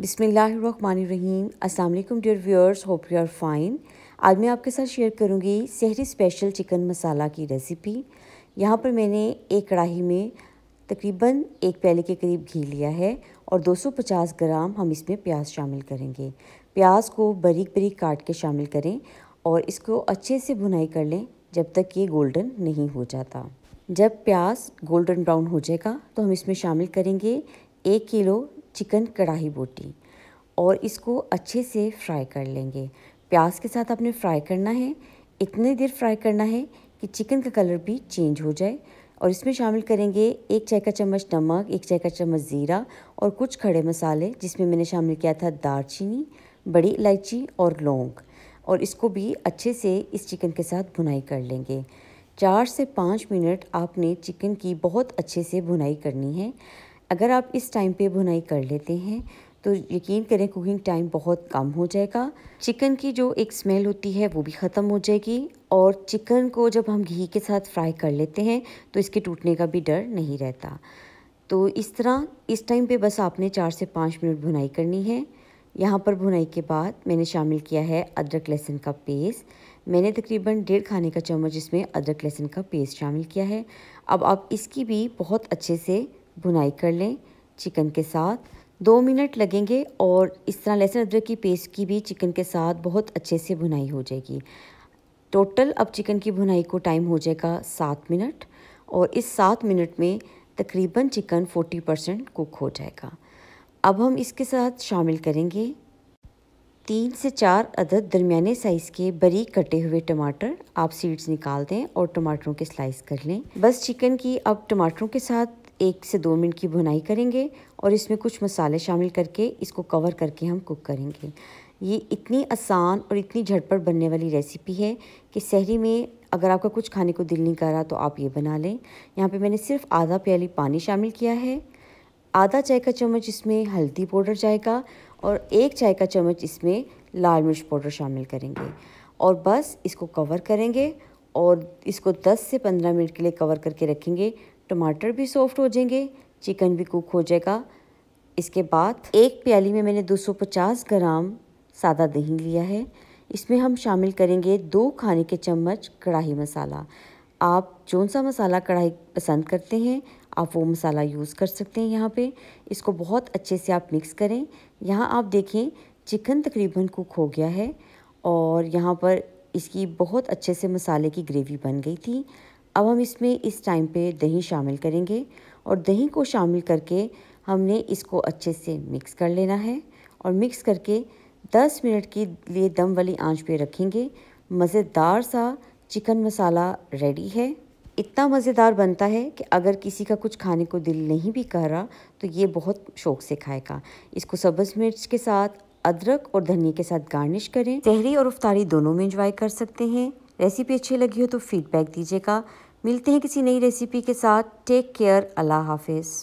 बिसमीम् अल्लाम dear viewers hope you are fine आज मैं आपके साथ शेयर करूंगी सहरी स्पेशल चिकन मसाला की रेसिपी यहाँ पर मैंने एक कढ़ाही में तकरीबन एक प्याले के करीब घी लिया है और 250 ग्राम हम इसमें प्याज शामिल करेंगे प्याज को बरीक बरीक काट के शामिल करें और इसको अच्छे से भुनाई कर लें जब तक ये गोल्डन नहीं हो जाता जब प्याज गोल्डन ब्राउन हो जाएगा तो हम इसमें शामिल करेंगे एक किलो चिकन कढ़ाई बोटी और इसको अच्छे से फ्राई कर लेंगे प्याज के साथ आपने फ्राई करना है इतने देर फ्राई करना है कि चिकन का कलर भी चेंज हो जाए और इसमें शामिल करेंगे एक चाय का चम्मच नमक एक चाय का चम्मच ज़ीरा और कुछ खड़े मसाले जिसमें मैंने शामिल किया था दारचीनी बड़ी इलायची और लौंग और इसको भी अच्छे से इस चिकन के साथ भुनाई कर लेंगे चार से पाँच मिनट आपने चिकन की बहुत अच्छे से भुनाई करनी है अगर आप इस टाइम पे भुनाई कर लेते हैं तो यकीन करें कुकिंग टाइम बहुत कम हो जाएगा चिकन की जो एक स्मेल होती है वो भी ख़त्म हो जाएगी और चिकन को जब हम घी के साथ फ्राई कर लेते हैं तो इसके टूटने का भी डर नहीं रहता तो इस तरह इस टाइम पे बस आपने चार से पाँच मिनट भुनाई करनी है यहाँ पर भुनाई के बाद मैंने शामिल किया है अदरक लहसुन का पेस्ट मैंने तकरीबन डेढ़ खाने का चम्मच इसमें अदरक लहसुन का पेस्ट शामिल किया है अब आप इसकी भी बहुत अच्छे से भुनाई कर लें चिकन के साथ दो मिनट लगेंगे और इस तरह लहसुन अदरक की पेस्ट की भी चिकन के साथ बहुत अच्छे से भुनाई हो जाएगी टोटल अब चिकन की भुनाई को टाइम हो जाएगा सात मिनट और इस सात मिनट में तकरीबन चिकन फोर्टी परसेंट कुक हो जाएगा अब हम इसके साथ शामिल करेंगे तीन से चार अदद दरमियाने साइज़ के बरीक कटे हुए टमाटर आप सीड्स निकाल दें और टमाटरों के स्लाइस कर लें बस चिकन की अब टमाटरों के साथ एक से दो मिनट की भुनाई करेंगे और इसमें कुछ मसाले शामिल करके इसको कवर करके हम कुक करेंगे ये इतनी आसान और इतनी झटपट बनने वाली रेसिपी है कि शहरी में अगर आपका कुछ खाने को दिल नहीं कर रहा तो आप ये बना लें यहाँ पे मैंने सिर्फ आधा प्याली पानी शामिल किया है आधा चाय का चम्मच इसमें हल्दी पाउडर जाएगा और एक चाय का चम्मच इसमें लाल मिर्च पाउडर शामिल करेंगे और बस इसको कवर करेंगे और इसको 10 से 15 मिनट के लिए कवर करके रखेंगे टमाटर भी सॉफ्ट हो जाएंगे चिकन भी कुक हो जाएगा इसके बाद एक प्याली में मैंने 250 ग्राम सादा दही लिया है इसमें हम शामिल करेंगे दो खाने के चम्मच कढ़ाई मसाला आप जौन सा मसाला कढ़ाई पसंद करते हैं आप वो मसाला यूज़ कर सकते हैं यहाँ पे इसको बहुत अच्छे से आप मिक्स करें यहाँ आप देखें चिकन तकरीबन कुक हो गया है और यहाँ पर इसकी बहुत अच्छे से मसाले की ग्रेवी बन गई थी अब हम इसमें इस टाइम पे दही शामिल करेंगे और दही को शामिल करके हमने इसको अच्छे से मिक्स कर लेना है और मिक्स करके 10 मिनट के लिए दम वाली आंच पे रखेंगे मज़ेदार सा चिकन मसाला रेडी है इतना मज़ेदार बनता है कि अगर किसी का कुछ खाने को दिल नहीं भी कर रहा तो ये बहुत शौक से खाएगा इसको सब्ज़ मिर्च के साथ अदरक और धनिया के साथ गार्निश करें तहरी और उफ्तारी दोनों में इंजॉय कर सकते हैं रेसिपी अच्छी लगी हो तो फीडबैक दीजिएगा मिलते हैं किसी नई रेसिपी के साथ टेक केयर अल्लाह हाफिज़